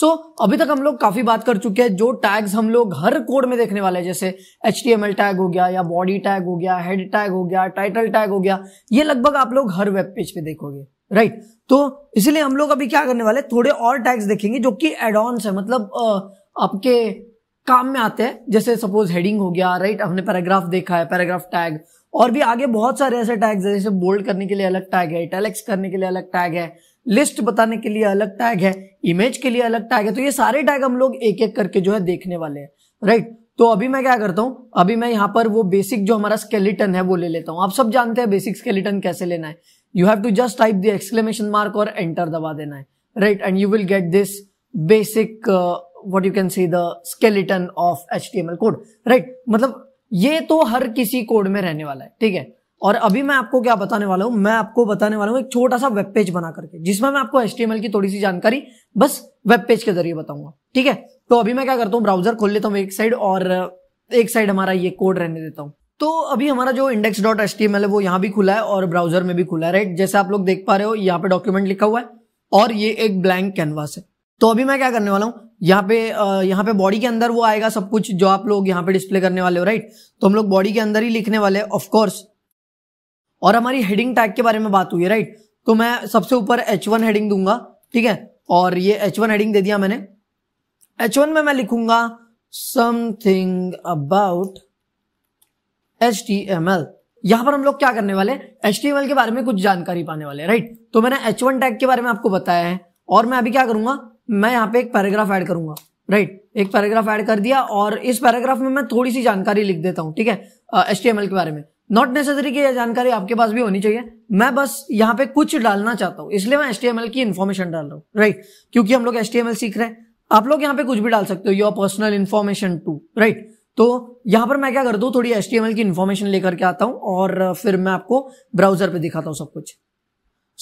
सो so, अभी तक हम लोग काफी बात कर चुके हैं जो टैग्स हम लोग हर कोड में देखने वाले हैं जैसे एच टैग हो गया या बॉडी टैग हो गया हेड टैग हो गया टाइटल टैग हो गया ये लगभग आप लोग हर वेब पेज पे देखोगे राइट right. तो इसलिए हम लोग अभी क्या करने वाले थोड़े और टैग्स देखेंगे जो कि एडॉन्स है मतलब आपके काम में आते हैं जैसे सपोज हेडिंग हो गया राइट हमने पैराग्राफ देखा है पैराग्राफ टैग और भी आगे बहुत सारे ऐसे टैग्स है जैसे बोल्ड करने के लिए अलग टैग है इटैलिक्स करने के लिए अलग टैग है लिस्ट बताने के लिए अलग टैग है इमेज के लिए अलग टैग है तो ये सारे टैग हम लोग एक एक करके जो है देखने वाले हैं राइट तो अभी मैं क्या करता हूं अभी मैं यहां पर वो बेसिक जो हमारा स्केलेटन है वो ले लेता हूं आप सब जानते हैं बेसिक स्केलेटन कैसे लेना है you have to just type the exclamation mark और एंटर दबा देना है right and you will get this basic what you can see the skeleton of H T M L code right मतलब ये तो हर किसी कोड में रहने वाला है ठीक है और अभी मैं आपको क्या बताने वाला हूँ मैं आपको बताने वाला हूं एक छोटा सा वेब पेज बना करके जिसमें मैं आपको एचटीएमएल की थोड़ी सी जानकारी बस वेब पेज के जरिए बताऊंगा ठीक है तो अभी मैं क्या करता हूँ ब्राउजर खोल लेता हूँ एक साइड और एक साइड हमारा ये कोड रहने देता हूँ तो अभी हमारा जो index dot S T M L है वो यहाँ भी खुला है और ब्राउजर में भी खुला है राइट जैसे आप लोग देख पा रहे हो यहाँ पे डॉक्यूमेंट लिखा हुआ है और ये एक ब्लैंक कैनवास है तो अभी मैं क्या करने वाला हूँ यहाँ पे यहाँ पे बॉडी के अंदर वो आएगा सब कुछ जो आप लोग यहाँ पे डिस्प्ले करने वाले हो राइट तो हम लोग बॉडी के अंदर ही लिखने वाले ऑफकोर्स और हमारी हेडिंग टैग के बारे में बात हुई है राइट तो मैं सबसे ऊपर एच वन हेडिंग दूंगा ठीक है और ये एच वन हेडिंग दे दिया मैंने एच वन में मैं लिखूंगा something about H T M L यहां पर हम लोग क्या करने वाले एच टी एम एल के बारे में कुछ जानकारी पाने वाले राइट तो मैंने एच वन टैग के बारे में आपको बताया है और मैं अभी क्या करूंगा मैं यहाँ पे एक पैराग्राफ ऐड करूंगा राइट एक पैराग्राफ ऐड कर दिया और इस पैराग्राफ में मैं थोड़ी सी जानकारी लिख देता हूं ठीक है एच टी एम एल के बारे में नॉट नेसेसरी कि यह जानकारी आपके पास भी होनी चाहिए मैं बस यहाँ पे कुछ डालना चाहता हूँ इसलिए मैं एच की इन्फॉर्मेशन डाल रहा हूँ राइट क्योंकि हम लोग एस सीख रहे हैं आप लोग यहाँ पे कुछ भी डाल सकते हो your personal information too right तो यहाँ पर मैं क्या करता हूँ थोड़ी एच की इन्फॉर्मेशन लेकर के आता हूँ और फिर मैं आपको ब्राउजर पे दिखाता हूँ सब कुछ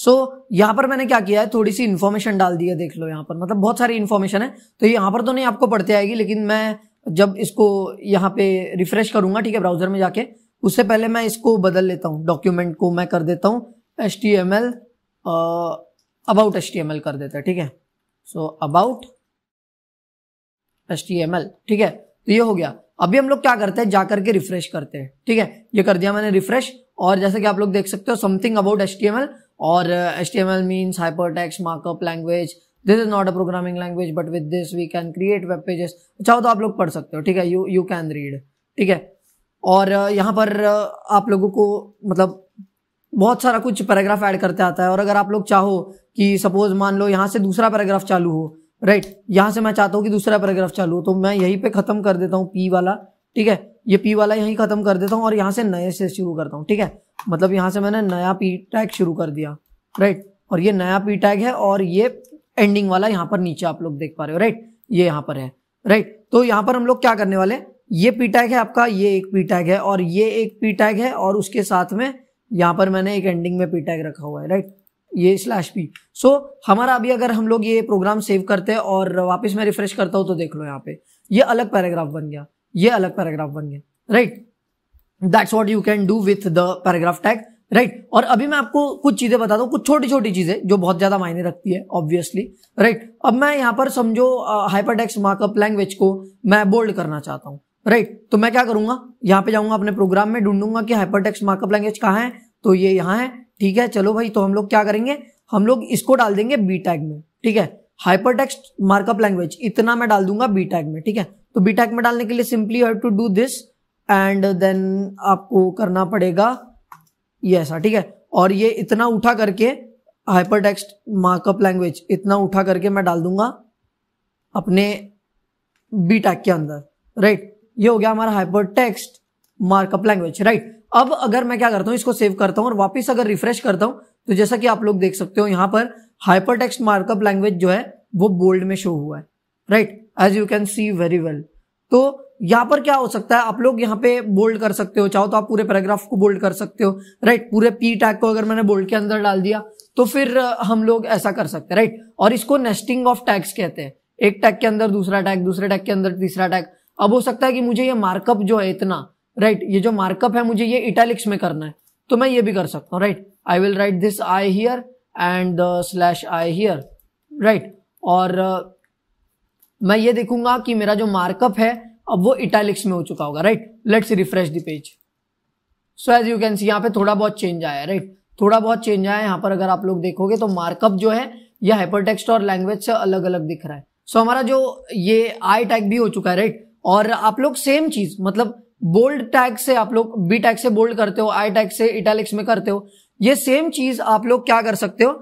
सो so, यहाँ पर मैंने क्या किया है थोड़ी सी इन्फॉर्मेशन डाल दी है देख लो यहाँ पर मतलब बहुत सारी इन्फॉर्मेशन है तो यहाँ पर तो नहीं आपको पढ़ते आएगी लेकिन मैं जब इसको यहाँ पे रिफ्रेश करूंगा ठीक है ब्राउजर में जाके उससे पहले मैं इसको बदल लेता हूँ डॉक्यूमेंट को मैं कर देता हूँ H T M L about H T M L कर देता है ठीक है so about H T M L ठीक है तो ये हो गया अभी हम लोग क्या करते हैं जाकर के रिफ्रेश करते हैं ठीक है ये कर दिया मैंने रिफ्रेश और जैसे कि आप लोग देख सकते हो something about H T M L और H T M L means hyper text markup language this is not a programming language but with this we can create web pages चाहो तो आप लोग पढ़ सकते हो ठीक है यू यू कैन रीड ठीक है और यहाँ पर आप लोगों को मतलब बहुत सारा कुछ पैराग्राफ ऐड करते आता है और अगर आप लोग चाहो कि सपोज मान लो यहाँ से दूसरा पैराग्राफ चालू हो राइट यहाँ से मैं चाहता हूँ कि दूसरा पैराग्राफ चालू हो तो मैं यहीं पे ख़त्म कर देता हूँ पी वाला ठीक है ये पी वाला यहीं ख़त्म कर देता हूँ और यहाँ से नए से शुरू करता हूँ ठीक है मतलब यहाँ से मैंने नया पी टैग शुरू कर दिया राइट और ये नया पी टैग है और ये एंडिंग वाला यहाँ पर नीचे आप लोग देख पा रहे हो राइट ये यहाँ पर है राइट तो यहाँ पर हम लोग क्या करने वाले ये पी टैग है आपका ये एक पी टैग है और ये एक पी टैग है और उसके साथ में यहाँ पर मैंने एक एंडिंग में पी टैग रखा हुआ है राइट ये स्लैश पी सो हमारा अभी अगर हम लोग ये प्रोग्राम सेव करते हैं और वापस मैं रिफ्रेश करता हूँ तो देख लो यहाँ पे ये अलग पैराग्राफ बन गया ये अलग पैराग्राफ बन गया right that's what you can do with the paragraph tag right और अभी मैं आपको कुछ चीजें बताता हूँ कुछ छोटी छोटी चीजें जो बहुत ज्यादा मायने रखती है ऑब्वियसली राइट right? अब मैं यहाँ पर समझो हाइपरटेक्स्ट मार्कअप लैंग्वेज को मैं बोल्ड करना चाहता हूँ राइट right, तो मैं क्या करूंगा यहाँ पे जाऊंगा अपने प्रोग्राम में ढूंढूंगा कि हाइपर टेक्स मार्कअप लैंग्वेज कहाँ है तो ये यहाँ है ठीक है चलो भाई तो हम लोग क्या करेंगे हम लोग इसको डाल देंगे बी टैग में ठीक है हाइपर टेक्स मार्कअप लैंग्वेज इतना मैं डाल दूंगा बी टैग में ठीक है तो बी टैग में डालने के लिए simply have to do this and then आपको करना पड़ेगा ये ऐसा ठीक है और ये इतना उठा करके हाइपर हाइपरटेक्स्ट मार्कअप लैंग्वेज इतना उठा करके मैं डाल दूंगा अपने बी टैग के अंदर राइट ये हो गया हमारा hyper text markup language right अब अगर मैं क्या करता हूँ इसको सेव करता हूँ और वापस अगर रिफ्रेश करता हूँ तो जैसा कि आप लोग देख सकते हो यहाँ पर हाइपर टेक्स्ट मार्कअप लैंग्वेज जो है वो बोल्ड में शो हुआ है right as you can see very well तो यहां पर क्या हो सकता है आप लोग यहाँ पे बोल्ड कर सकते हो चाहो तो आप पूरे पैराग्राफ को बोल्ड कर सकते हो राइट पूरे पी टैग को अगर मैंने बोल्ड के अंदर डाल दिया तो फिर हम लोग ऐसा कर सकते हैं राइट और इसको नेस्टिंग ऑफ टैग्स कहते हैं एक टैग के अंदर दूसरा टैग दूसरे टैग के अंदर तीसरा टैग अब हो सकता है कि मुझे ये मार्कअप जो है इतना राइट ये जो मार्कअप है मुझे ये इटैलिक्स में करना है तो मैं ये भी कर सकता हूँ right I will write this I here and slash I here right और uh, मैं ये देखूंगा कि मेरा जो मार्कअप है अब वो इटैलिक्स में हो चुका होगा right let's refresh the page so as you can see यहाँ पे थोड़ा बहुत चेंज आया है राइट थोड़ा बहुत चेंज आया है यहाँ पर अगर आप लोग देखोगे तो मार्कअप जो है यह टेक्स्ट और लैंग्वेज से अलग अलग दिख रहा है सो so, हमारा जो ये आई टैग भी हो चुका है राइट और आप लोग सेम चीज मतलब बोल्ड टैग से आप लोग बी टैग से बोल्ड करते हो आई टैग से इटैलिक्स में करते हो ये सेम चीज आप लोग क्या कर सकते हो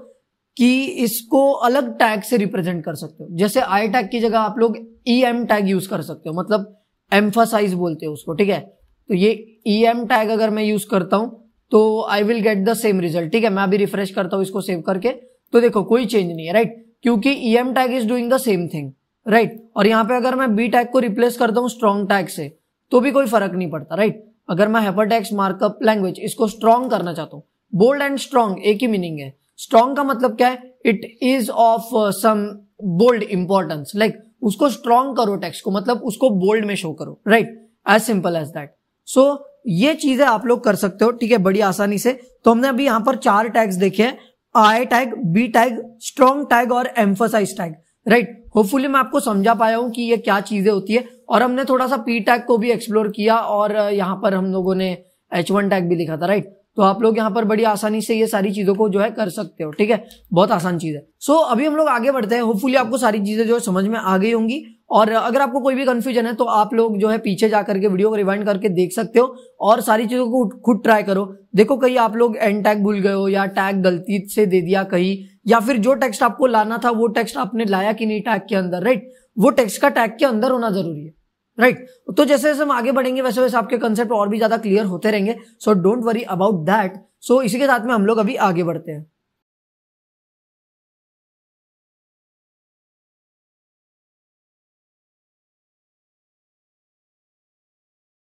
कि इसको अलग टैग से रिप्रेजेंट कर सकते हो जैसे आई टैग की जगह आप लोग ई एम टैग यूज कर सकते हो मतलब एम्फासाइज बोलते हो उसको ठीक है तो ये ई एम टैग अगर मैं यूज करता हूं तो I will get the same result ठीक है मैं अभी रिफ्रेश करता हूं इसको सेव करके तो देखो कोई चेंज नहीं है राइट क्योंकि E M tag is doing the same thing right right. और यहाँ पे अगर मैं बी टैग को रिप्लेस करता हूँ स्ट्रॉन्ग टैग से तो भी कोई फर्क नहीं पड़ता राइट right. अगर मैं टैक्स मार्कअप लैंग्वेज इसको स्ट्रॉन्ग करना चाहता हूँ बोल्ड एंड स्ट्रॉन्ग एक ही मीनिंग है स्ट्रॉन्ग का मतलब क्या है it is of some bold importance like उसको स्ट्रॉन्ग करो टैक्स को मतलब उसको बोल्ड में शो करो right as simple as that so ये चीजें आप लोग कर सकते हो ठीक है बड़ी आसानी से तो हमने अभी यहां पर चार टैग्स देखे हैं I tag B tag strong tag और emphasize tag right right. Hopefully मैं आपको समझा पाया हूँ कि ये क्या चीजें होती है और हमने थोड़ा सा पी टैग को भी एक्सप्लोर किया और यहाँ पर हम लोगों ने एच वन टैग भी लिखा था राइट right? तो आप लोग यहाँ पर बड़ी आसानी से ये सारी चीजों को जो है कर सकते हो ठीक है बहुत आसान चीज है सो so, अभी हम लोग आगे बढ़ते हैं होपफुली आपको सारी चीजें जो है समझ में आ गई होंगी और अगर आपको कोई भी कंफ्यूजन है तो आप लोग जो है पीछे जा करके वीडियो को रिवाइंड करके देख सकते हो और सारी चीज़ों को खुद ट्राई करो देखो कहीं आप लोग एंड टैग भूल गए हो या टैग गलती से दे दिया कहीं या फिर जो टेक्स्ट आपको लाना था वो टेक्स्ट आपने लाया कि नहीं टैग के अंदर राइट वो टेक्स्ट का टैग के अंदर होना जरूरी है राइट तो जैसे जैसे हम आगे बढ़ेंगे वैसे वैसे आपके कंसेप्ट और भी ज्यादा क्लियर होते रहेंगे so don't worry about that so इसी के साथ में हम लोग अभी आगे बढ़ते हैं